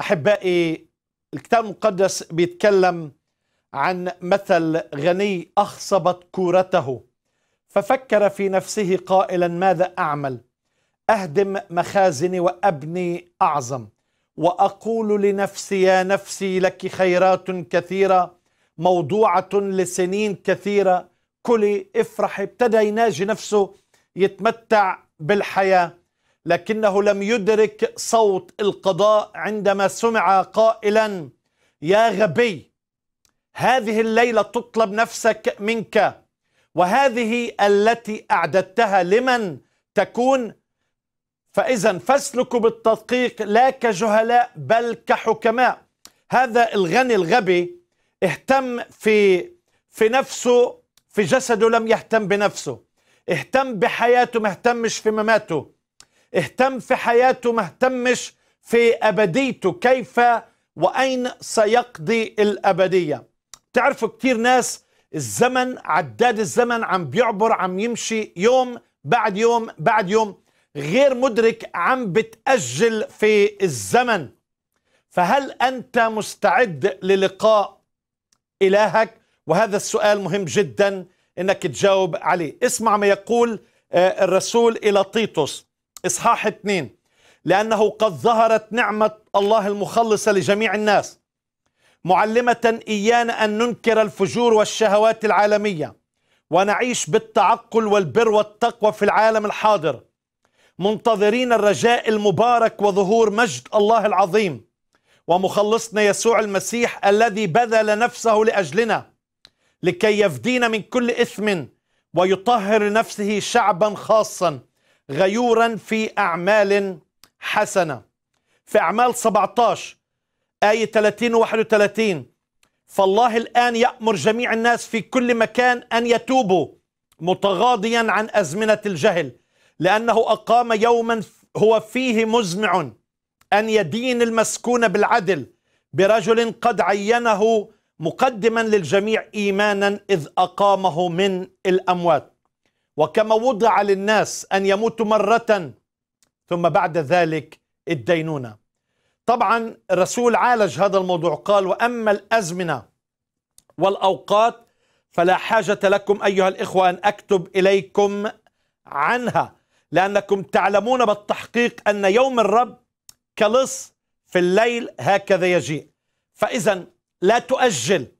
احبائي الكتاب المقدس بيتكلم عن مثل غني اخصبت كورته ففكر في نفسه قائلا ماذا اعمل اهدم مخازني وابني اعظم واقول لنفسي يا نفسي لك خيرات كثيره موضوعه لسنين كثيره كلي افرحي ابتدى يناجي نفسه يتمتع بالحياه لكنه لم يدرك صوت القضاء عندما سمع قائلا يا غبي هذه الليله تطلب نفسك منك وهذه التي اعددتها لمن تكون فاذا فاسلكوا بالتدقيق لا كجهلاء بل كحكماء هذا الغني الغبي اهتم في في نفسه في جسده لم يهتم بنفسه اهتم بحياته ما اهتمش في مماته اهتم في حياته ما اهتمش في أبديته كيف وأين سيقضي الأبدية تعرفوا كتير ناس الزمن عداد الزمن عم بيعبر عم يمشي يوم بعد يوم بعد يوم غير مدرك عم بتأجل في الزمن فهل أنت مستعد للقاء إلهك وهذا السؤال مهم جدا أنك تجاوب عليه اسمع ما يقول آه، الرسول إلى طيطس إصحاح اثنين لأنه قد ظهرت نعمة الله المخلصة لجميع الناس معلمة إيانا أن ننكر الفجور والشهوات العالمية ونعيش بالتعقل والبر والتقوى في العالم الحاضر منتظرين الرجاء المبارك وظهور مجد الله العظيم ومخلصنا يسوع المسيح الذي بذل نفسه لأجلنا لكي يفدينا من كل إثم ويطهر نفسه شعبا خاصا غيورا في أعمال حسنة في أعمال 17 آية 30 و 31 فالله الآن يأمر جميع الناس في كل مكان أن يتوبوا متغاضيا عن أزمنة الجهل لأنه أقام يوما هو فيه مزمع أن يدين المسكون بالعدل برجل قد عينه مقدما للجميع إيمانا إذ أقامه من الأموات وكما وضع للناس أن يموتوا مرة ثم بعد ذلك الدينونة طبعا الرسول عالج هذا الموضوع قال وأما الأزمنة والأوقات فلا حاجة لكم أيها الإخوة أن أكتب إليكم عنها لأنكم تعلمون بالتحقيق أن يوم الرب كلص في الليل هكذا يجيء فإذا لا تؤجل